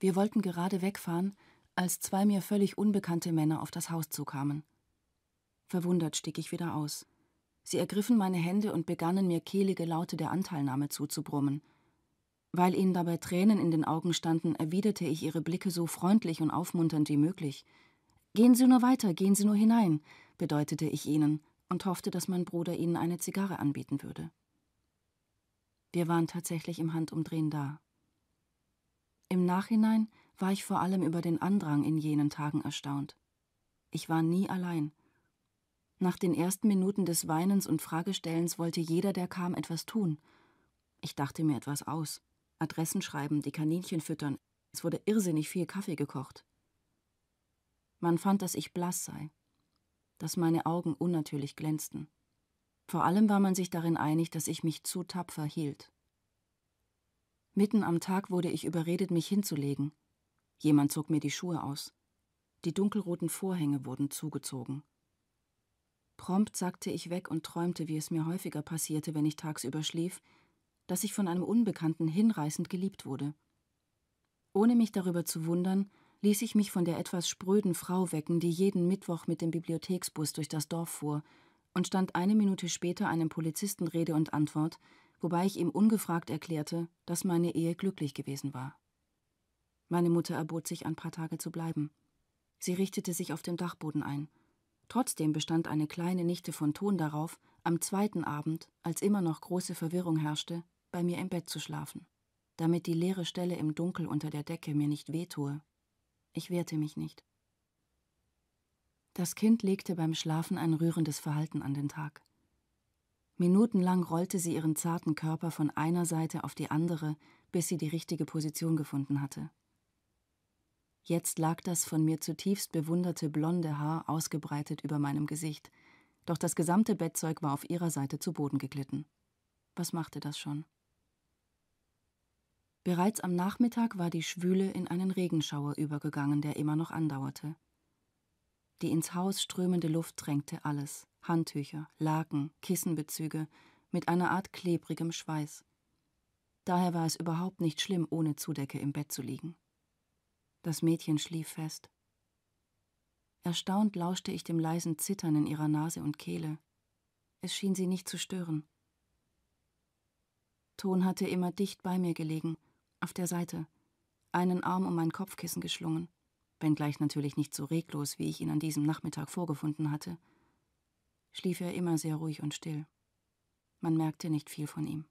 Wir wollten gerade wegfahren, als zwei mir völlig unbekannte Männer auf das Haus zukamen. Verwundert stieg ich wieder aus. Sie ergriffen meine Hände und begannen mir kehlige Laute der Anteilnahme zuzubrummen. Weil ihnen dabei Tränen in den Augen standen, erwiderte ich ihre Blicke so freundlich und aufmunternd wie möglich. Gehen Sie nur weiter, gehen Sie nur hinein, bedeutete ich ihnen und hoffte, dass mein Bruder ihnen eine Zigarre anbieten würde. Wir waren tatsächlich im Handumdrehen da. Im Nachhinein war ich vor allem über den Andrang in jenen Tagen erstaunt. Ich war nie allein. Nach den ersten Minuten des Weinens und Fragestellens wollte jeder, der kam, etwas tun. Ich dachte mir etwas aus. Adressen schreiben, die Kaninchen füttern. Es wurde irrsinnig viel Kaffee gekocht. Man fand, dass ich blass sei, dass meine Augen unnatürlich glänzten. Vor allem war man sich darin einig, dass ich mich zu tapfer hielt. Mitten am Tag wurde ich überredet, mich hinzulegen. Jemand zog mir die Schuhe aus. Die dunkelroten Vorhänge wurden zugezogen. Prompt sagte ich weg und träumte, wie es mir häufiger passierte, wenn ich tagsüber schlief, dass ich von einem Unbekannten hinreißend geliebt wurde. Ohne mich darüber zu wundern, ließ ich mich von der etwas spröden Frau wecken, die jeden Mittwoch mit dem Bibliotheksbus durch das Dorf fuhr, und stand eine Minute später einem Polizisten Rede und Antwort, wobei ich ihm ungefragt erklärte, dass meine Ehe glücklich gewesen war. Meine Mutter erbot sich, ein paar Tage zu bleiben. Sie richtete sich auf dem Dachboden ein. Trotzdem bestand eine kleine Nichte von Ton darauf, am zweiten Abend, als immer noch große Verwirrung herrschte, bei mir im Bett zu schlafen, damit die leere Stelle im Dunkel unter der Decke mir nicht wehtue. Ich wehrte mich nicht. Das Kind legte beim Schlafen ein rührendes Verhalten an den Tag. Minutenlang rollte sie ihren zarten Körper von einer Seite auf die andere, bis sie die richtige Position gefunden hatte. Jetzt lag das von mir zutiefst bewunderte blonde Haar ausgebreitet über meinem Gesicht, doch das gesamte Bettzeug war auf ihrer Seite zu Boden geglitten. Was machte das schon? Bereits am Nachmittag war die Schwüle in einen Regenschauer übergegangen, der immer noch andauerte. Die ins Haus strömende Luft drängte alles. Handtücher, Laken, Kissenbezüge mit einer Art klebrigem Schweiß. Daher war es überhaupt nicht schlimm, ohne Zudecke im Bett zu liegen. Das Mädchen schlief fest. Erstaunt lauschte ich dem leisen Zittern in ihrer Nase und Kehle. Es schien sie nicht zu stören. Ton hatte immer dicht bei mir gelegen, auf der Seite, einen Arm um mein Kopfkissen geschlungen, wenngleich natürlich nicht so reglos, wie ich ihn an diesem Nachmittag vorgefunden hatte schlief er immer sehr ruhig und still. Man merkte nicht viel von ihm.